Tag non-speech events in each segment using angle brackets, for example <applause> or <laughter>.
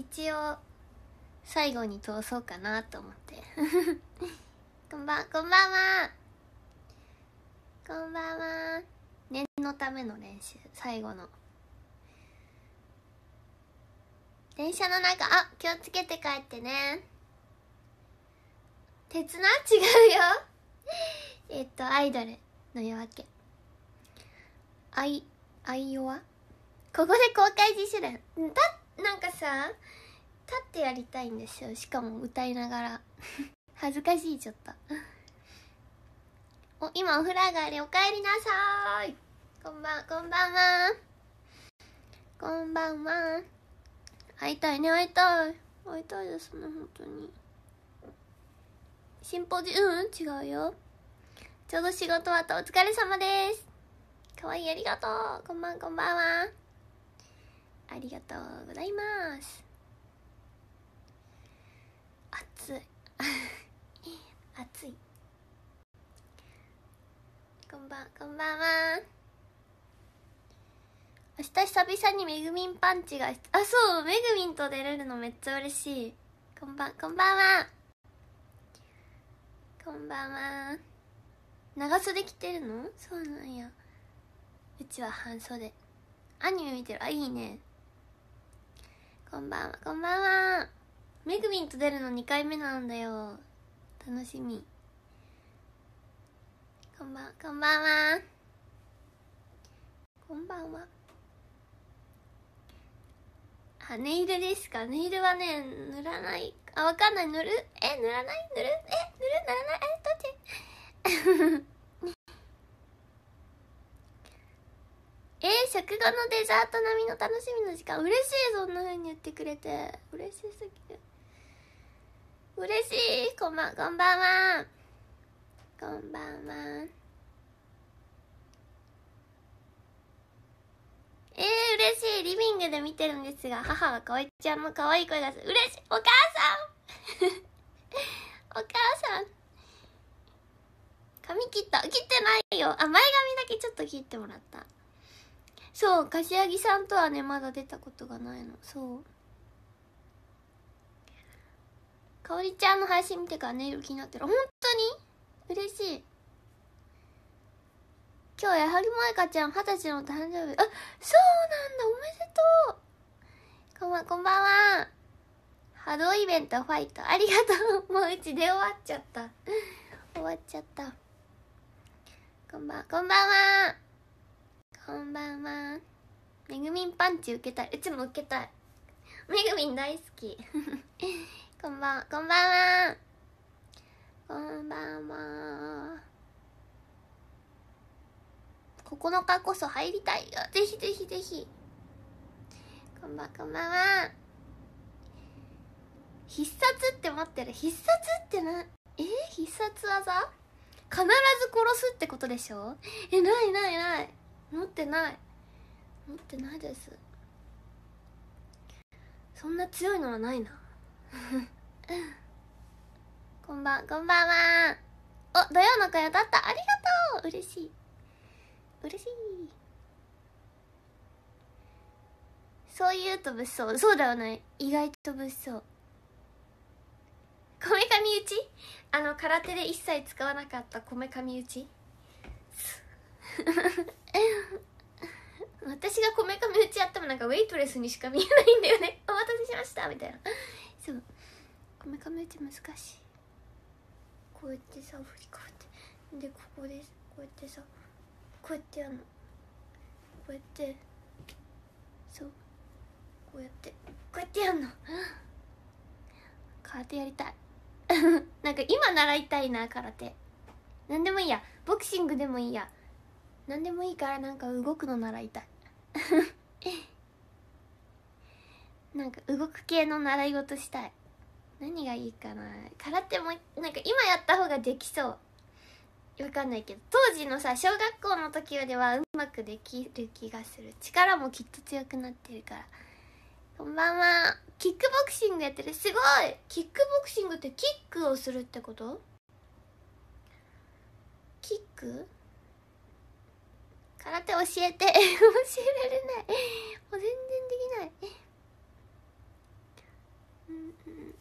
一応最後に通そうかなと思って <laughs> こんばんこんばんはこんばんは念のための練習最後の電車の中あ気をつけて帰ってね鉄な違うよ <laughs> えっとアイドルの夜明けあいあいよワここで公開自主練だってなんかさ立ってやりたいんですよしかも歌いながら <laughs> 恥ずかしいちょっとお今お風呂上がりおかえりなさいこんばんこんばんはこんばんは会いたいね会いたい会いたいですね本当にシンポジうん違うよちょうど仕事終わったお疲れ様ですかわいいありがとうこんばんこんばんはありがとうございます暑い <laughs> 暑いこんばんこんばんは明日久々にめぐみんパンチがあそうめぐみんと出れるのめっちゃ嬉しいこんばんこんばんはこんばんは長袖着てるのそうなんやうちは半袖アニメ見てるあいいねこんばんは、こんばんは。めぐみんと出るの2回目なんだよ。楽しみ。こんばん、こんばんは。こんばんは。あ、ネイルですかネイルはね、塗らない。あ、わかんない。塗るえ、塗らない塗るえ、塗る塗らないえ、どっち <laughs> えー、食後のデザート並みの楽しみの時間嬉しいそんな風に言ってくれて嬉しすぎる嬉しいこんばんこんばんはこんばんはえー、嬉しいリビングで見てるんですが母はかおいちゃんの可愛い声がする嬉しいお母さん <laughs> お母さん髪切った切ってないよあ前髪だけちょっと切ってもらったそう柏木さんとはねまだ出たことがないのそうかおりちゃんの配信見てからネイル気になってる本当に嬉しい今日やはりまいかちゃん二十歳の誕生日あそうなんだおめでとうこんばんこんばんは波動イベントファイトありがとうもううちで終わっちゃった終わっちゃったこんばんこんばんはこんばんはめぐみんパンチ受けたいうちも受けたいめぐみん大好き <laughs> こんばんこんばんはこんばんは9日こそ入りたいよぜひぜひぜひこんばんこんばんは必殺って待ってる必殺ってなえー、必殺技必ず殺すってことでしょえないないないってない持ってないですそんな強いのはないな <laughs> こんばんこんばんはお土曜の声だったありがとう嬉しい嬉しいそう言うと物騒そうだよね意外と物騒こめかみ打ちあの空手で一切使わなかったこめかみ打ち私がこめかみ打ちやってもなんかウェイトレスにしか見えないんだよね <laughs> お待たせしましたみたいなそうこめかみ打ち難しいこうやってさ振りかぶってでここですこうやってさこうやってやるのこうやってそうこうやってこうやってやんの空手やりたい <laughs> なんか今習いたいな空手何でもいいやボクシングでもいいや何でもいいからなんか動くの習いたい <laughs> なんか動く系の習い事したい何がいいかな空手もなんか今やった方ができそうわかんないけど当時のさ小学校の時よりはうまくできる気がする力もきっと強くなってるからこんばんはキックボクシングやってるすごいキックボクシングってキックをするってことキック空手教えて <laughs> 教えられないもう全然できないうんうん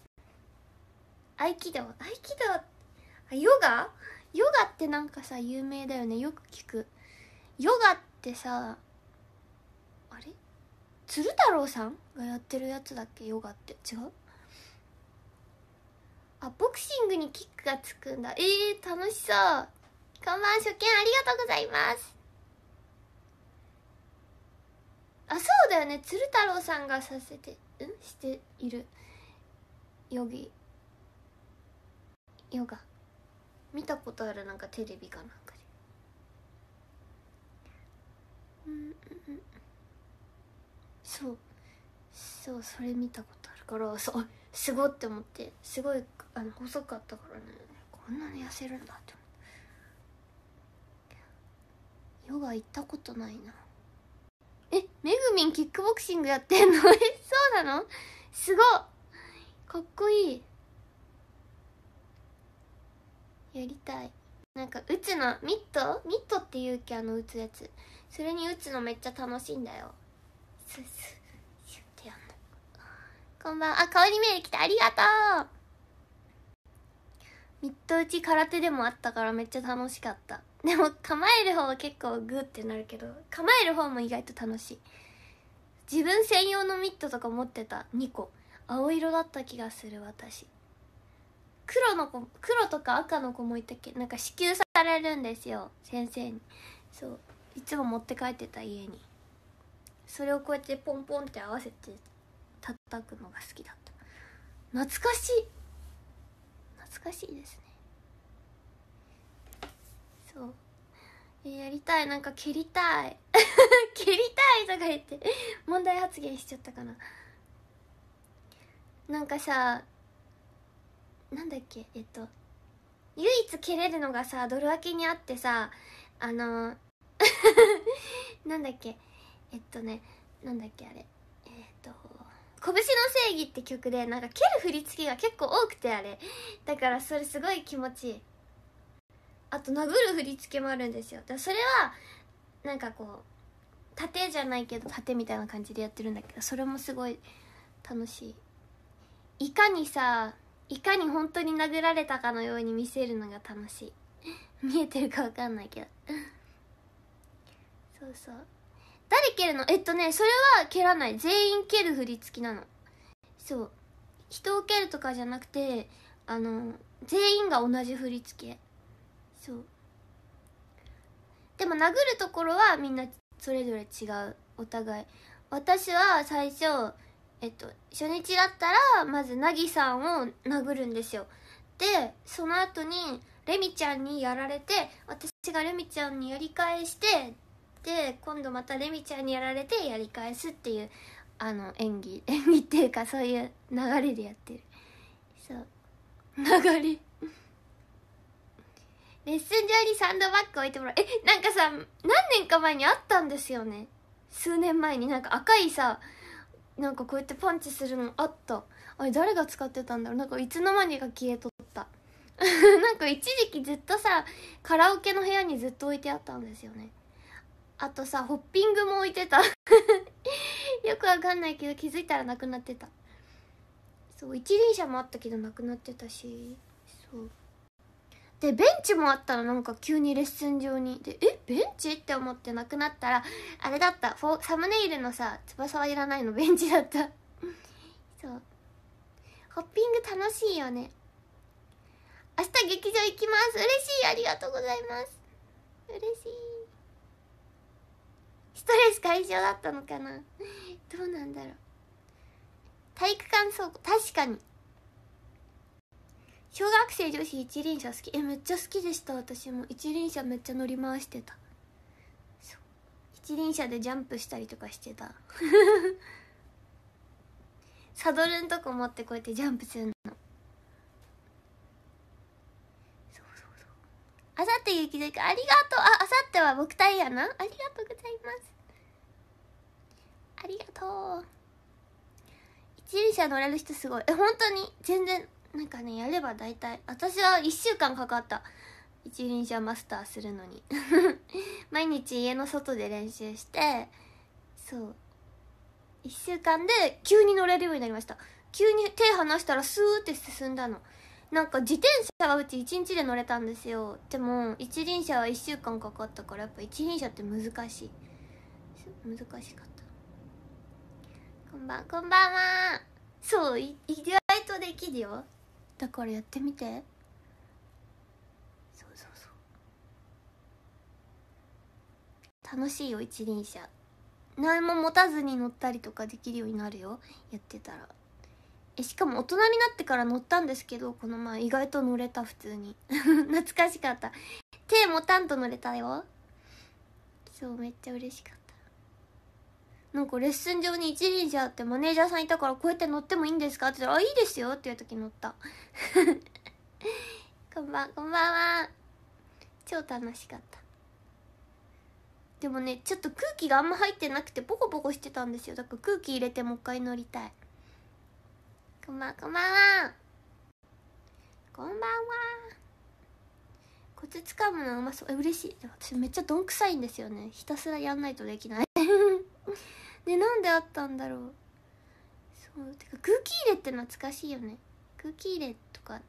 合気道合気道あヨガヨガってなんかさ有名だよねよく聞くヨガってさあれ鶴太郎さんがやってるやつだっけヨガって違うあボクシングにキックがつくんだえー、楽しそう看板初見ありがとうございますあそうだよね鶴太郎さんがさせてうんしているヨギヨガ見たことあるなんかテレビかなんかでうんうんうんそうそうそれ見たことあるからそうすごって思ってすごいあの細かったからねこんなに痩せるんだって思ってヨガ行ったことないなえめぐみんキックボクシングやってんのえそうなのすごかっこいいやりたいなんか打つのミットミットっていうけあの打つやつそれに打つのめっちゃ楽しいんだよススシュッてやんのこんばんあ顔にメール来たありがとうミット打ち空手でもあったからめっちゃ楽しかったでも構える方は結構グーってなるけど構える方も意外と楽しい自分専用のミットとか持ってた2個青色だった気がする私黒の子黒とか赤の子もいたっけなんか支給されるんですよ先生にそういつも持って帰ってた家にそれをこうやってポンポンって合わせて叩くのが好きだった懐かしい懐かしいですねそうえやりたいなんか蹴りたい <laughs> 蹴りたいとか言って問題発言しちゃったかななんかさなんだっけえっと唯一蹴れるのがさドル明けにあってさあの <laughs> なんだっけえっとねなんだっけあれえっと「拳の正義」って曲でなんか蹴る振り付けが結構多くてあれだからそれすごい気持ちいいあと殴る振り付けもあるんですよだそれはなんかこう縦じゃないけど縦みたいな感じでやってるんだけどそれもすごい楽しいいかにさいかに本当に殴られたかのように見せるのが楽しい <laughs> 見えてるか分かんないけど <laughs> そうそう誰蹴るのえっとねそれは蹴らない全員蹴る振り付きなのそう人を蹴るとかじゃなくてあの全員が同じ振り付けそうでも殴るところはみんなそれぞれ違うお互い私は最初えっと初日だったらまずなぎさんを殴るんですよでその後にレミちゃんにやられて私がレミちゃんにやり返してで今度またレミちゃんにやられてやり返すっていうあの演技演技っていうかそういう流れでやってるそう流れレッスン上にサンドバッグ置いてもらう。え、なんかさ、何年か前にあったんですよね。数年前になんか赤いさ、なんかこうやってパンチするのあった。あれ誰が使ってたんだろうなんかいつの間にか消えとった。<laughs> なんか一時期ずっとさ、カラオケの部屋にずっと置いてあったんですよね。あとさ、ホッピングも置いてた。<laughs> よくわかんないけど気づいたらなくなってた。そう、一輪車もあったけどなくなってたし、そう。でベンチもあったらなんか急にレッスン上にでえベンチって思ってなくなったらあれだったフォサムネイルのさ翼はいらないのベンチだった <laughs> そうホッピング楽しいよね明日劇場行きます嬉しいありがとうございます嬉しいストレス解消だったのかなどうなんだろう体育館倉庫確かに小学生女子一輪車好きえめっちゃ好きでした私も一輪車めっちゃ乗り回してた一輪車でジャンプしたりとかしてた <laughs> サドルんとこ持ってこうやってジャンプするのそうそうそうあさって雪でか、ありがとうああさっては僕隊やなありがとうございますありがとう一輪車乗れる人すごいえ本当に全然なんかねやれば大体私は1週間かかった一輪車マスターするのに <laughs> 毎日家の外で練習してそう1週間で急に乗れるようになりました急に手離したらスーって進んだのなんか自転車はうち1日で乗れたんですよでも一輪車は1週間かかったからやっぱ一輪車って難しい難しかったこんばんこんばんはそう意外とできるよだからやってみてそうそうそう楽しいよ一輪車何も持たずに乗ったりとかできるようになるよやってたらえしかも大人になってから乗ったんですけどこの前意外と乗れた普通に <laughs> 懐かしかった手持たんと乗れたよそうめっちゃ嬉しかったなんかレッスン上に一輪車あってマネージャーさんいたからこうやって乗ってもいいんですかって言ったら「あいいですよ」っていう時乗ったこんばんこんばんは超楽しかったでもねちょっと空気があんま入ってなくてポコポコしてたんですよだから空気入れてもう一回乗りたいこんばんこんばんはこんばんはコツつかむのうまそうえ嬉しい私めっちゃどんくさいんですよねひたすらやんないとできないねなんであったんだろうそうてか空気入れって懐かしいよね空気入れとか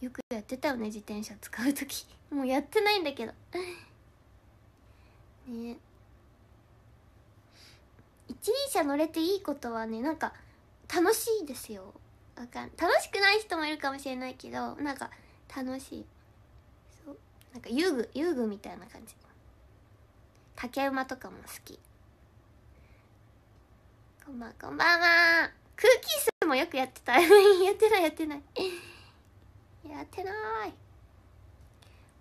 よくやってたよね自転車使う時 <laughs> もうやってないんだけど <laughs> ね一輪車乗れていいことはねなんか楽しいですよあかん楽しくない人もいるかもしれないけどなんか楽しいそうなんか遊具遊具みたいな感じ竹馬とかも好きこんばんこんばんはク気キースもよくやってたやってないやってないやってない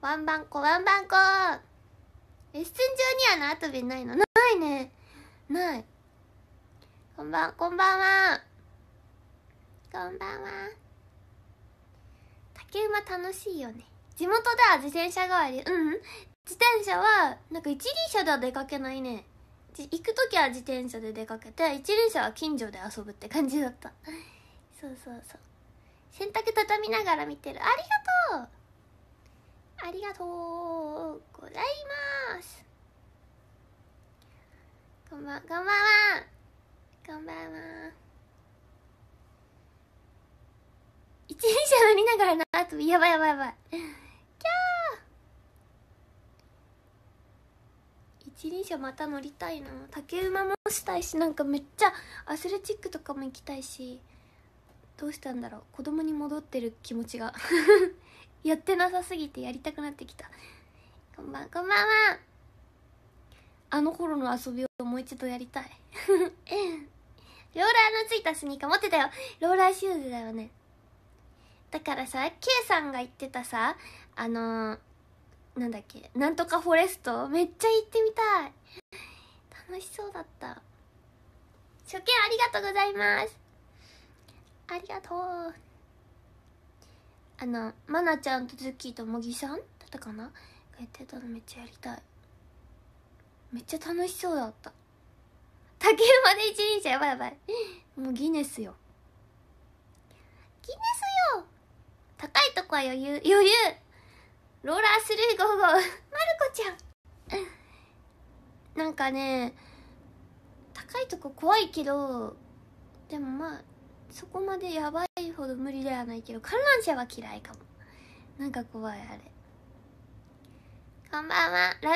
ワンバンコワンバンコレッスン上には縄跳びないのないねないこんばんこんばんはこんばんは竹馬楽しいよね地元では自転車代わりうん自転車はなんか一輪車では出かけないね行く時は自転車で出かけて一輪車は近所で遊ぶって感じだった <laughs> そうそうそう洗濯畳みながら見てるありがとうありがとうございますこんばんこんばんはこんばんは一輪車乗りながらのあやばいやばいやばい一輪車また乗りたいな竹馬もしたいしなんかめっちゃアスレチックとかも行きたいしどうしたんだろう子供に戻ってる気持ちが <laughs> やってなさすぎてやりたくなってきたこんばんこんばんはあの頃の遊びをもう一度やりたい <laughs> ローラーのついたスニーカー持ってたよローラーシューズだよねだからさ K さんが言ってたさあのーなんだっけなんとかフォレストめっちゃ行ってみたい楽しそうだった初見ありがとうございますありがとうあのまなちゃんとズッキーと茂木さんだったかながやってたのめっちゃやりたいめっちゃ楽しそうだった竹馬で一日やばいやばいもうギネスよギネスよ高いとこは余裕余裕ローラースルー55まるこちゃんなんかね高いとこ怖いけどでもまあそこまでやばいほど無理ではないけど観覧車は嫌いかもなんか怖いあれこんばんはラウンドワン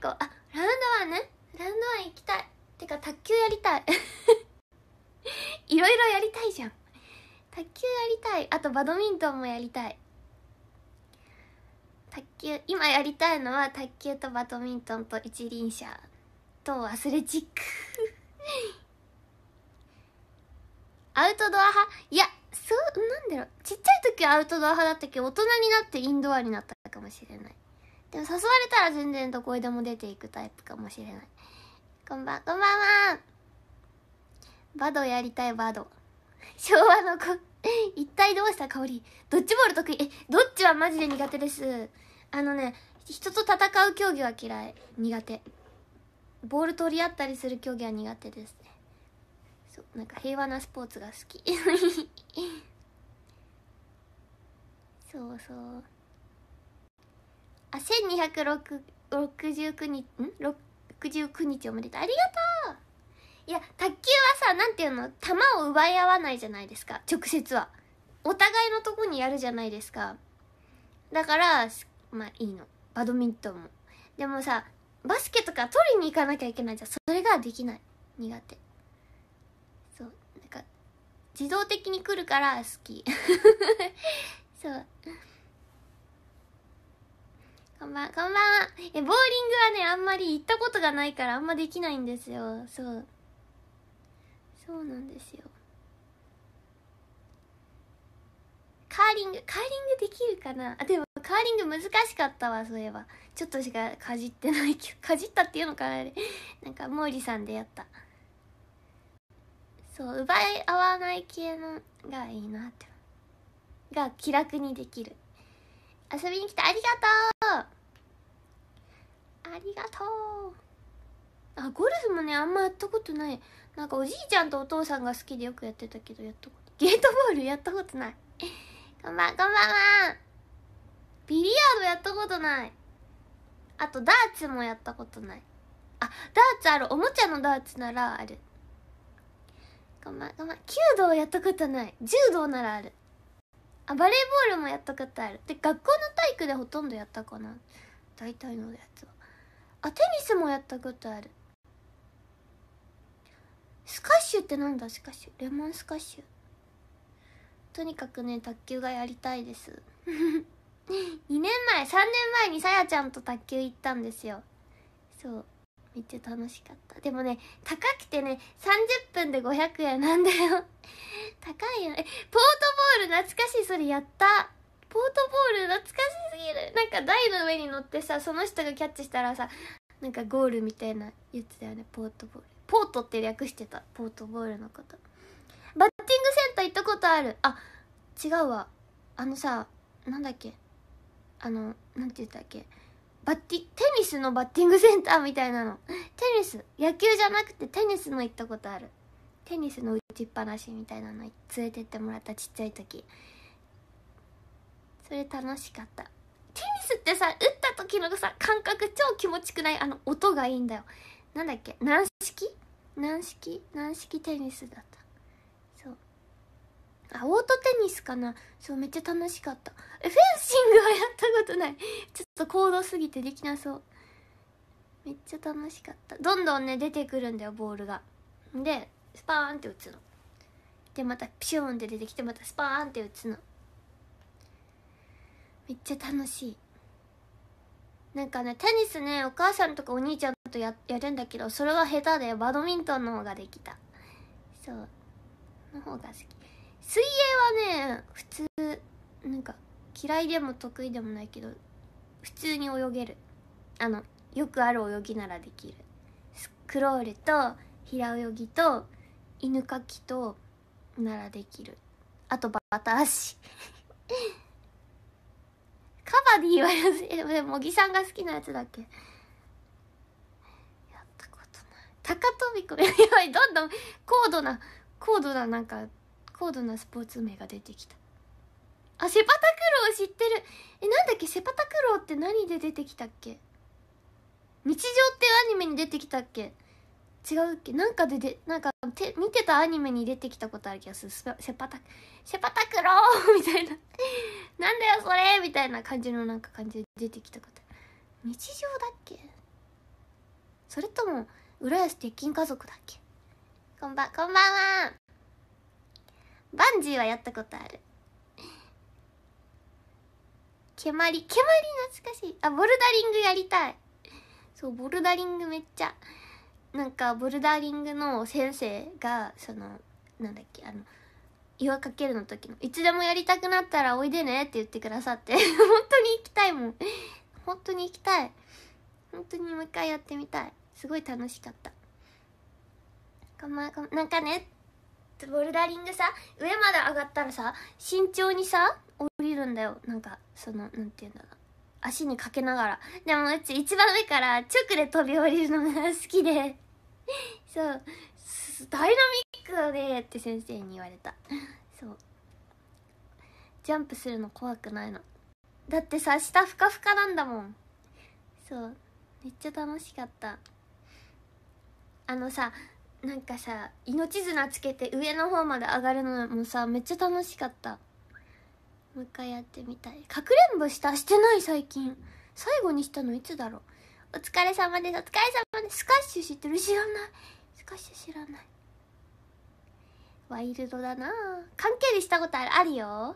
行こうあラウンドワンねラウンドワン行きたいてか卓球やりたい <laughs> いろいろやりたいじゃん卓球やりたいあとバドミントンもやりたい卓球今やりたいのは卓球とバドミントンと一輪車とアスレチックアウトドア派いやそうなんだろうちっちゃい時はアウトドア派だったけど大人になってインドアになったかもしれないでも誘われたら全然どこへでも出ていくタイプかもしれないこんばんこんばんはバドやりたいバド昭和の子一体どうした香りドッジボール得意えどっちはマジで苦手ですあのね人と戦う競技は嫌い苦手ボール取り合ったりする競技は苦手ですねそうなんか平和なスポーツが好き <laughs> そうそうあ1269日ん69日おめでとうありがとういや卓球はさ何て言うの球を奪い合わないじゃないですか直接はお互いのとこにやるじゃないですかだからまあいいのバドミントンもでもさバスケとか取りに行かなきゃいけないじゃんそれができない苦手そうなんか自動的に来るから好き <laughs> そうこんばんこんばんはえボーリングはねあんまり行ったことがないからあんまできないんですよそうそうなんですよカーリングカーリングできるかなあでもカーリング難しかったわそういえばちょっとしかかじってないけど <laughs> かじったっていうのかなあれなんか毛利さんでやったそう奪い合わない系のがいいなってが気楽にできる遊びに来てありがとうありがとうあゴルフもねあんまやったことないなんかおじいちゃんとお父さんが好きでよくやってたけどやったことゲートボールやったことないこ <laughs> んばんこんばんはビリヤードやったことないあとダーツもやったことないあダーツあるおもちゃのダーツならあるごめんごめん弓道やったことない柔道ならあるあバレーボールもやったことあるで学校の体育でほとんどやったかな大体のやつはあテニスもやったことあるスカッシュってなんだスカッシュレモンスカッシュとにかくね卓球がやりたいです2 <laughs> 年前3年前にさやちゃんと卓球行ったんですよそうめっちゃ楽しかったでもね高くてね30分で500円なんだよ <laughs> 高いよねポートボール懐かしいそれやったポートボール懐かしすぎるなんか台の上に乗ってさその人がキャッチしたらさなんかゴールみたいな言ってたよねポートボールポートって略してたポートボールのことバッティングセンター行ったことあるあ違うわあのさなんだっけあの何て言ったっけバッティテニスのバッティングセンターみたいなのテニス野球じゃなくてテニスの行ったことあるテニスの打ちっぱなしみたいなの連れてってもらったちっちゃい時それ楽しかったテニスってさ打った時のさ感覚超気持ちくないあの音がいいんだよなんだっけ軟式軟式軟式テニスだったあ、オートテニスかなそう、めっちゃ楽しかった。え、フェンシングはやったことない。ちょっと高度すぎてできなそう。めっちゃ楽しかった。どんどんね、出てくるんだよ、ボールが。で、スパーンって打つの。で、またピシューンって出てきて、またスパーンって打つの。めっちゃ楽しい。なんかね、テニスね、お母さんとかお兄ちゃんとややるんだけど、それは下手で、バドミントンの方ができた。そう。の方が好き。水泳はね普通なんか嫌いでも得意でもないけど普通に泳げるあのよくある泳ぎならできるクロールと平泳ぎと犬かきとならできるあとバタ足カバディはえ茂木さんが好きなやつだっけやったことない高飛び込み <laughs> やばいどんどん高度な高度ななんか高度なスポーツ名が出てきたあセパタクロー知ってるえなんだっけセパタクローって何で出てきたっけ日常ってアニメに出てきたっけ違うっけなんかででなんかて見てたアニメに出てきたことある気がするセパタセパタクローみたいな <laughs> なんだよそれみたいな感じのなんか感じで出てきたこと日常だっけそれとも浦安鉄筋家族だっけこんばんこんばんはバンジーはやったことある蹴鞠蹴鞠懐かしいあボルダリングやりたいそうボルダリングめっちゃなんかボルダリングの先生がそのなんだっけあの岩かけるの時の「いつでもやりたくなったらおいでね」って言ってくださって <laughs> 本当に行きたいもん本当に行きたい本当にもう一回やってみたいすごい楽しかったかまなんかねボルダリングさ上まで上がったらさ慎重にさ降りるんだよなんかそのなんて言うんだろう足にかけながらでもうち一番上から直で飛び降りるのが好きでそうダイナミックだねって先生に言われたそうジャンプするの怖くないのだってさ下ふかふかなんだもんそうめっちゃ楽しかったあのさなんかさ命綱つけて上の方まで上がるのもさめっちゃ楽しかったもう一回やってみたいかくれんぼしたしてない最近最後にしたのいつだろうお疲れ様ですお疲れ様ですスカッシュ知ってる知らないスカッシュ知らないワイルドだな関係でしたことあるあるよ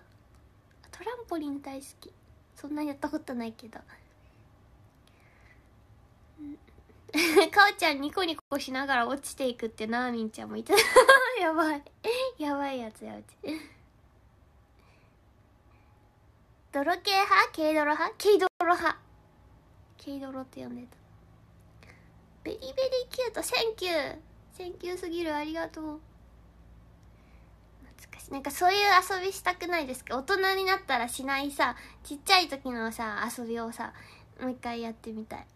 トランポリン大好きそんなやったことないけど <laughs> かおちゃんニコニコしながら落ちていくってなあみんちゃんもいた <laughs> やばい <laughs> やばいやつやうち泥系派軽泥派軽泥派軽泥って呼んでたベリベリキュートセンキューセンキューすぎるありがとう懐かしいなんかそういう遊びしたくないですか大人になったらしないさちっちゃい時のさ遊びをさもう一回やってみたい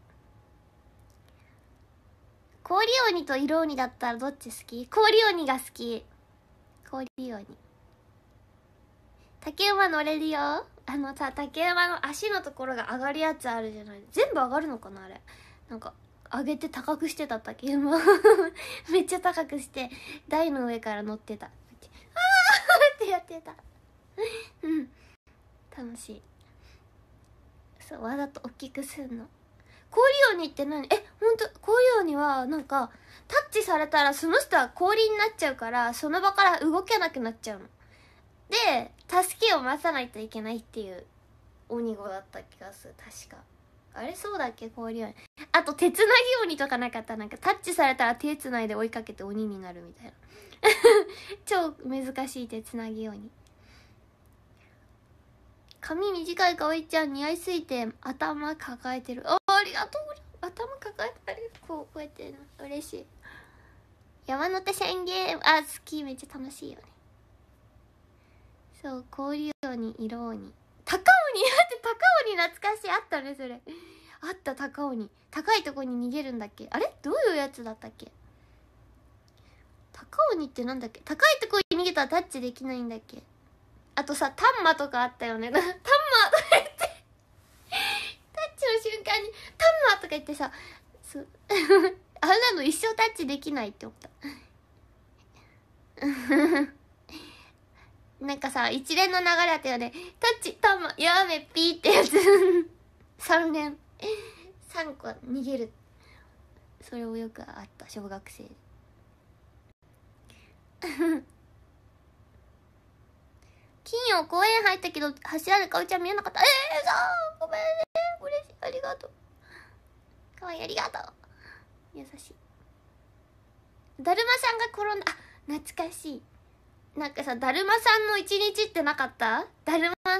氷鬼と色鬼だったらどっち好き氷鬼が好き氷鬼竹馬乗れるよあのさ竹馬の足のところが上がるやつあるじゃない全部上がるのかなあれなんか上げて高くしてた竹馬 <laughs> めっちゃ高くして台の上から乗ってたあー <laughs> ってやってたうん楽しいそうわざと大きくすんの氷鬼って何え本当氷鬼はなんかタッチされたらその人は氷になっちゃうからその場から動けなくなっちゃうので助けを待たないといけないっていう鬼語だった気がする確かあれそうだっけ氷鬼あと手つなぎ鬼とかなかったなんかタッチされたら手つないで追いかけて鬼になるみたいな <laughs> 超難しい手つなぎ鬼髪短いかおいちゃん似合いすぎて頭抱えてるありがとう頭抱えたりこうこうやってな嬉しい山手線ゲームあスキーめっちゃ楽しいよねそう氷魚に色鬼高鬼だって高鬼懐かしいあったねそれあった高鬼高いとこに逃げるんだっけあれどういうやつだったっけ高鬼ってなんだっけ高いとこに逃げたらタッチできないんだっけあとさタンマとかあったよね <laughs> タンマ瞬間に「タンマ!」とか言ってさそう <laughs> あんなの一生タッチできないって思った <laughs> なんかさ一連の流れあったよね「タッチタンマやめピー」ってやつ3 <laughs> 連3個逃げるそれをよくあった小学生金曜公園入ったけど走らぬかおちゃん見えなかったええー、そうごめんねありがとうかわいいありがとう優しいだるまさんが転んだあ懐かしいなんかさだるまさんの一日ってなかっただるま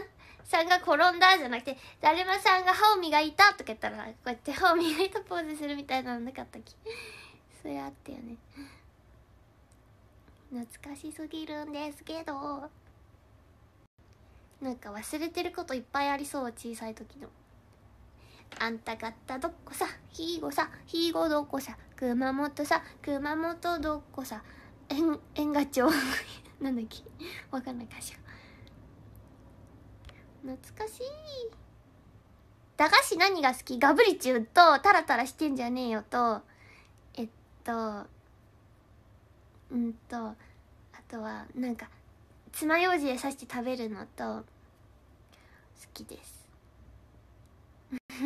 さんが転んだじゃなくてだるまさんが歯を磨いたとか言ったらこうやって歯を磨いたポーズするみたいなのなかったっけそれあったよね懐かしすぎるんですけどなんか忘れてることいっぱいありそう小さい時の。あんたたどこさひごさひごどこさ熊本さ熊本どっこさえんえんがちょう。<laughs> なんだっけわかんないかしら懐かしい駄菓子何が好きガブリチューとタラタラしてんじゃねえよとえっとうんとあとはなんか爪楊枝で刺して食べるのと好きです <laughs>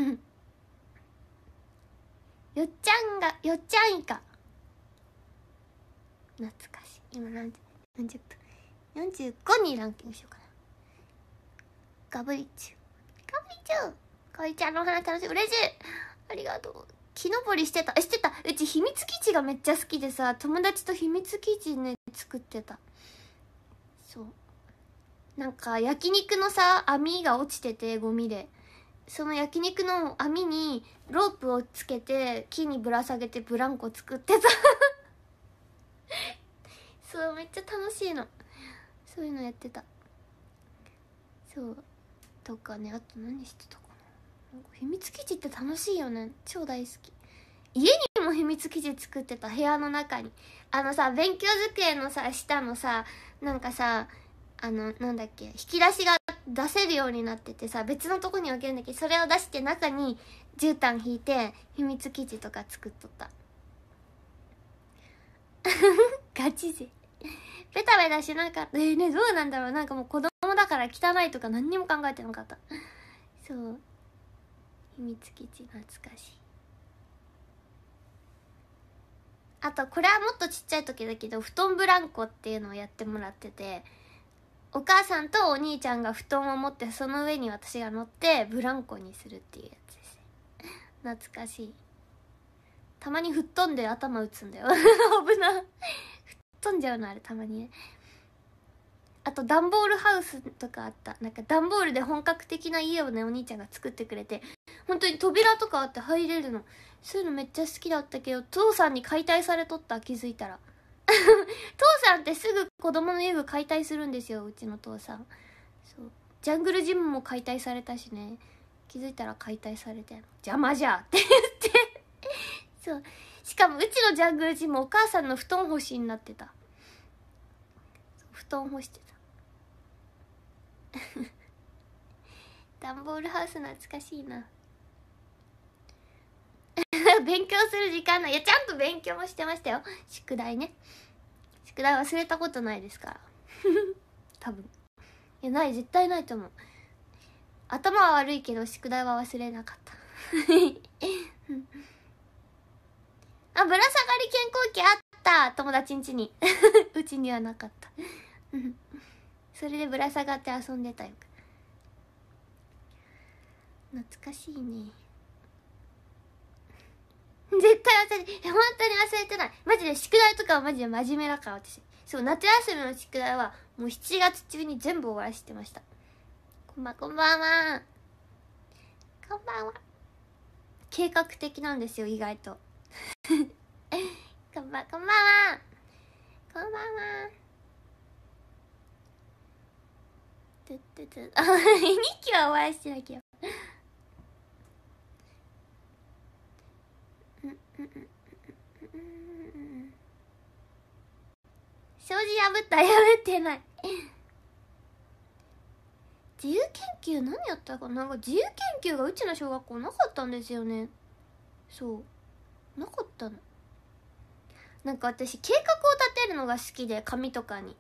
よっちゃんがよっちゃんいか懐かしい今何時40分45にランキングしようかなガブリチュガブリチュかおりちゃんのお話楽しい嬉しいありがとう木登りしてたえしてたうち秘密基地がめっちゃ好きでさ友達と秘密基地ね作ってたそうなんか焼肉のさ網が落ちててゴミでその焼肉の網にロープをつけて木にぶら下げてブランコ作ってた <laughs> そうめっちゃ楽しいのそういうのやってたそうとかねあと何してたかな秘密基地って楽しいよね超大好き家にも秘密基地作ってた部屋の中にあのさ勉強机のさ下のさなんかさあのなんだっけ引き出しが出せるようになっててさ別のとこに置けるんだけどそれを出して中に絨毯引いて秘密基地とか作っとった <laughs> ガチぜベタベタしなかったえー、ねどうなんだろうなんかもう子供だから汚いとか何にも考えてなかったそう秘密基地懐かしいあとこれはもっとちっちゃい時だけど布団ブランコっていうのをやってもらっててお母さんとお兄ちゃんが布団を持ってその上に私が乗ってブランコにするっていうやつですね <laughs> 懐かしいたまに吹っ飛んで頭打つんだよ <laughs> 危な吹っ飛んじゃうのあれたまにねあと段ボールハウスとかあったなんか段ボールで本格的な家をねお兄ちゃんが作ってくれて本当に扉とかあって入れるのそういうのめっちゃ好きだったけど父さんに解体されとった気づいたら父さんってすぐ子供の遊具解体するんですようちの父さんそうジャングルジムも解体されたしね気づいたら解体されて「邪魔じゃ!」って言ってそうしかもうちのジャングルジムお母さんの布団干しになってた布団干してた <laughs> ダンボールハウス懐かしいな <laughs> 勉強する時間ない。いや、ちゃんと勉強もしてましたよ。宿題ね。宿題忘れたことないですから。<laughs> 多分。いや、ない、絶対ないと思う。頭は悪いけど、宿題は忘れなかった。<laughs> あ、ぶら下がり健康器あった友達ん家に。うちにはなかった。それでぶら下がって遊んでたよ。懐かしいね。絶対忘れて、本当に忘れてない。マジで宿題とかはマジで真面目だから私。そう、夏休みの宿題はもう7月中に全部終わらせてました。こんばんこんばんは。こんばんは。計画的なんですよ、意外と。こんばん、こんばんは。こんばんは。トゥットゥトゥ。あ、2期は終わらせてなきゃ。障子破った破ってない自由研究何やったかなんか自由研究がうちの小学校なかったんですよねそうなかったのなんか私計画を立てるのが好きで紙とかに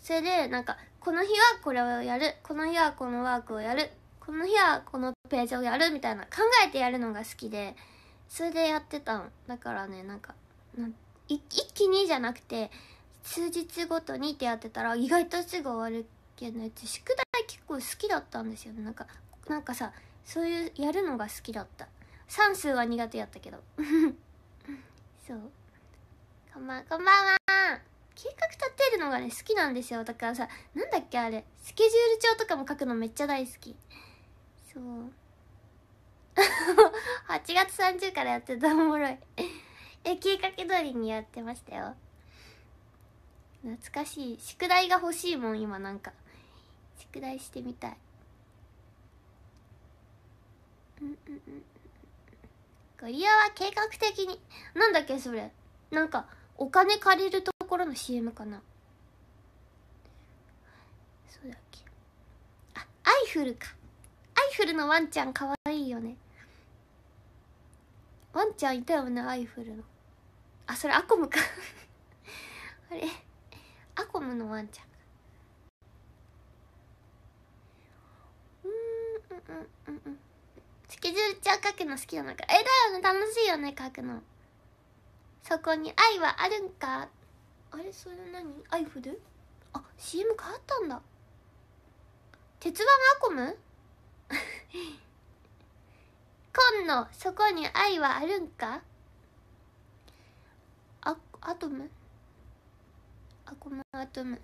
それでなんかこの日はこれをやるこの日はこのワークをやるこの日はこのページをやるみたいな考えてやるのが好きでそれでやってたの。だからねなんかなん一気にじゃなくて数日ごとにってやってたら意外とすぐ終わるけど、宿題結構好きだったんですよねなんかなんかさそういうやるのが好きだった算数は苦手やったけど <laughs> そうこんばんこんばんは計画立てるのがね好きなんですよだからさなんだっけあれスケジュール帳とかも書くのめっちゃ大好きそう8 <laughs> 月30からやってたおもろいえきっかけ通りにやってましたよ懐かしい宿題が欲しいもん今なんか宿題してみたいうんうんうんゴリアは計画的になんだっけそれなんかお金借りるところの CM かなそうだっけあアイフルかアイフルのワンちゃんかわいいよねワンちゃんいたよねアイフルのあそれアコムか <laughs> あれアコムのワンちゃんうんうんうんスケジュールん書くの好きなのかえだよね楽しいよね書くのそこに愛はあるんかあれそれ何アイフルあ CM 変わったんだ鉄腕アコム <laughs> 根の底に愛はあるんかあアトムアコムアトム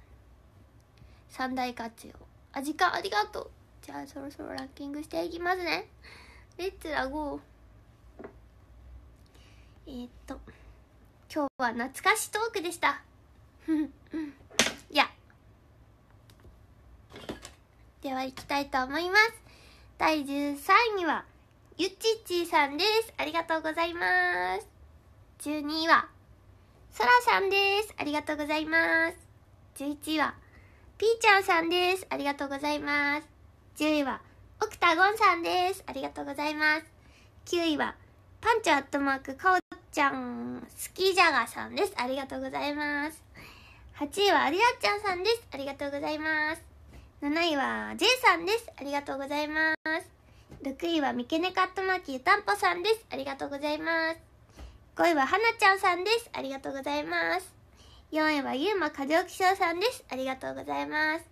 三大活用あ時間ありがとうじゃあそろそろランキングしていきますねレッツラゴーえー、っと今日は懐かしトークでしたい <laughs> やではいきたいと思います第13位はゆっちっちーさんです。ありがとうございます。12位は、そらさんです。ありがとうございます。11位は、ぴーちゃんさんです。ありがとうございます。10位は、オクタゴンさんです。ありがとうございます。9位は、パンチョアットマークかおちゃん、スキージャガーさんです。ありがとうございます。8位は、ありあちゃんさんです。ありがとうございます。7位は、ジェイさんです。ありがとうございます。6位は三毛猫カットマーキーたんぽさんです。ありがとうございます。5位ははなちゃんさんです。ありがとうございます。4位はゆうま過剰気象さんです。ありがとうございます。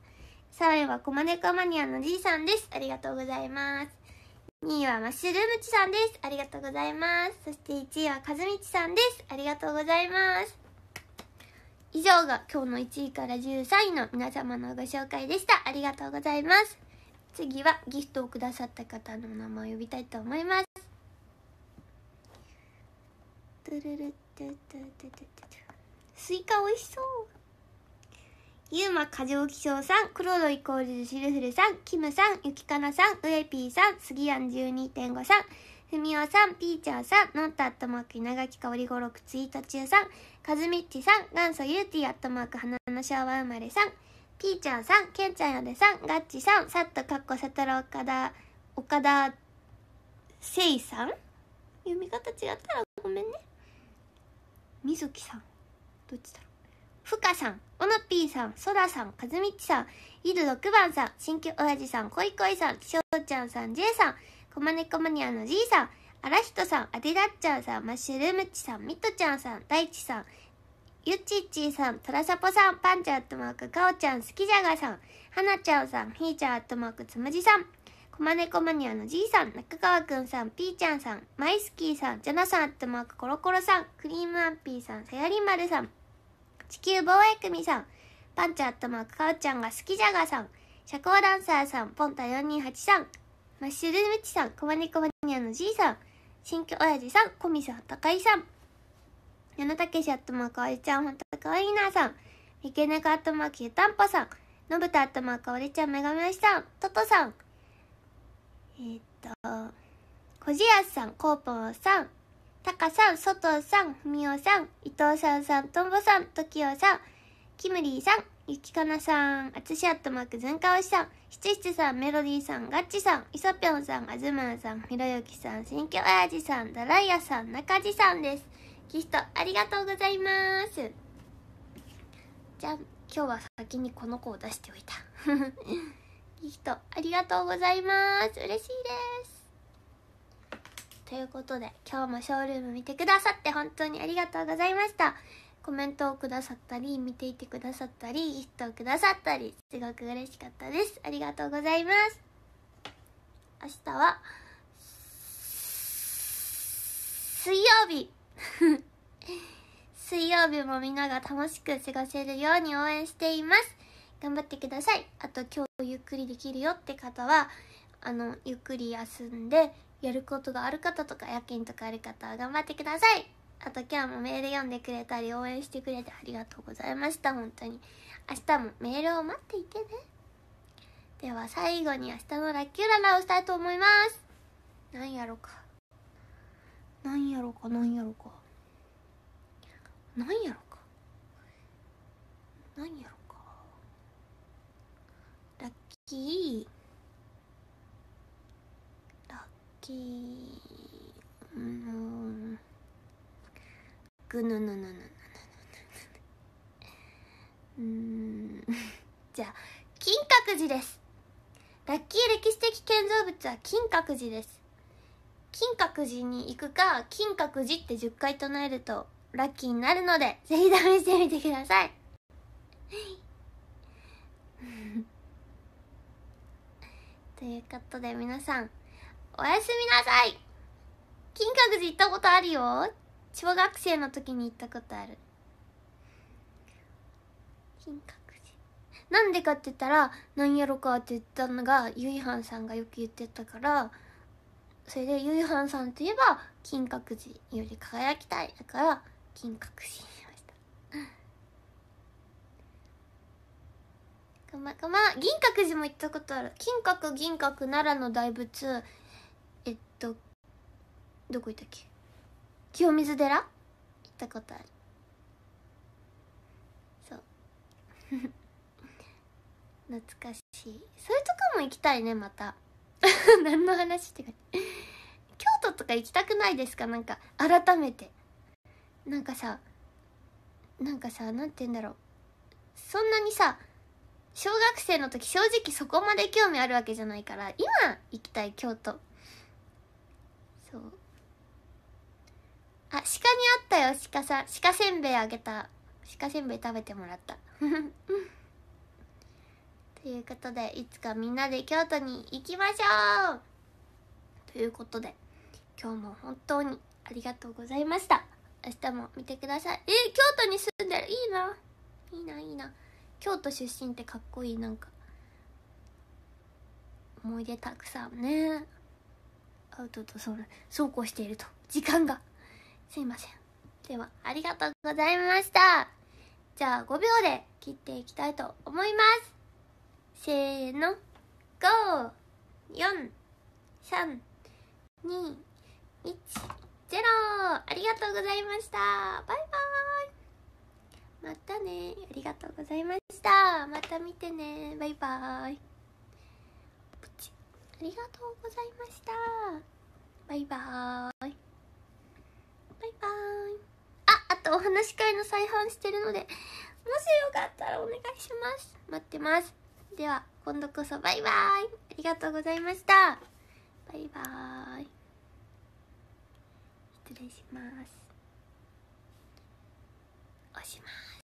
3位はこまねこマニアのじいさんです。ありがとうございます。2位はマッシュルームチさんです。ありがとうございます。そして1位はかずみちさんです。ありがとうございます。以上が今日の1位から13位の皆様のご紹介でした。ありがとうございます。次はギフトをくださった方の名前を呼びたいと思いますスイカ美味しそうゆうま過剰気象さん黒ロイコールシルフルさんキムさんゆきかなさんうえぴーさんすぎやん12.5さんふみおさん、ピーチャーさん、ノットアットマーク、稲垣かおりごろくツイート中さん、かずみっちさん、元祖ーティーアットマーク、花の昭和生まれさん、ピーちゃんさん、けんちゃんよでさん、ガッチさん、さっとかっこさたら岡田、岡田、せいさん読み方違ったらごめんね。みずきさん。どっちだろう。ふかさん、おのぴーさん、そらさん、かずみちさん、いる6番さん、新旧おやじさん、こいこいさん、しょうちゃんさん、じいさん、こまねこまにあのじいさん、あらひとさん、あでだっちゃんさん、マッシュルームちさん、みとちゃんさん、だいちさん、ゆっちっちーさん、トラサポさん、パンチャーとトマーク、かおちゃん、すきじゃがさん、はなちゃんさん、ひーちゃんとトマーク、つむじさん、こまねこマニアのじいさん、中川くんさん、ぴーちゃんさん、マイスキーさん、ジャナさんとマーク、コロコロさん、クリームアンピーさん、さやりまるさん、地球防衛組さん、パンチャーとトマーク、かおちゃんがすきじゃがさん、社交ダンサーさん、ポンタ428さん、マッシュルームチさん、こまねこマニアのじいさん、新居おやじさん、こみさん、たかいさん、矢野けしあとまかおりちゃん、ほんとかわいいなさん。けなかあとまきゆたんぽさん。のぶたあとまかおりちゃん、めがみおしさん。ととさん。えー、っと、こじやすさん、こうぽんさん。たかさん、そとさん、ふみおさん。いとうさんさん、とんぼさん、ときおさん。きむりーさん。ゆきかなさん、あつしあとまくずんかおしさん、しつしつさん、メロディーさん、ガッチさん、いそぴょんさん、あずまんさん、ひろゆきさん、ょうあやじさん、だらいやさん、なかじさんです。ギフトありがとうございますじゃあ今日は先にこの子を出しておいたギフ <laughs> トありがとうございます嬉しいですということで今日もショールーム見てくださって本当にありがとうございましたコメントをくださったり見ていてくださったりギフトをくださったりすごく嬉しかったですありがとうございます明日は水曜日 <laughs> 水曜日もみんなが楽しく過ごせるように応援しています頑張ってくださいあと今日ゆっくりできるよって方はあのゆっくり休んでやることがある方とか夜勤とかある方は頑張ってくださいあと今日もメール読んでくれたり応援してくれてありがとうございました本当に明日もメールを待っていてねでは最後に明日のラッキー占いをしたいと思いますなんやろかなんやろうかなんやろうかなんやろうかなんやろうかラッキーラッキーうんぐぬぬぬぬぬぬぬぬうん <laughs> じゃあ金閣寺ですラッキー歴史的建造物は金閣寺です金閣寺に行くか、金閣寺って10回唱えるとラッキーになるので、ぜひ試してみてください。<laughs> ということで皆さん、おやすみなさい金閣寺行ったことあるよ小学生の時に行ったことある。金閣寺。なんでかって言ったら、なんやろかって言ったのが、ゆいはんさんがよく言ってたから、それでゆいはんさんといえば金閣寺より輝きたいだから金閣寺にしましたくまくま銀閣寺も行ったことある金閣銀閣奈良の大仏えっとどこ行ったっけ清水寺行ったことあるそう <laughs> 懐かしいそれとかも行きたいねまた。<laughs> 何の話ってか京都とか行きたくないですかなんか改めてなんかさなんかさ何て言うんだろうそんなにさ小学生の時正直そこまで興味あるわけじゃないから今行きたい京都そうあ鹿にあったよ鹿さん鹿せんべいあげた鹿せんべい食べてもらった <laughs> ということでいつかみんなで京都に行きましょうということで今日も本当にありがとうございました明日も見てくださいえ京都に住んでるいいないいないいな京都出身ってかっこいいなんか思い出たくさんねアウトとそうそうこうしていると時間がすいませんではありがとうございましたじゃあ5秒で切っていきたいと思いますせーの54321ゼロありがとうございましたバイバイまたねありがとうございましたまた見てねバイバイありがとうございましたバイバイバイバイああとお話し会の再販してるのでもしよかったらお願いします待ってますでは今度こそバイバイありがとうございましたバイバイ失礼しますおしまい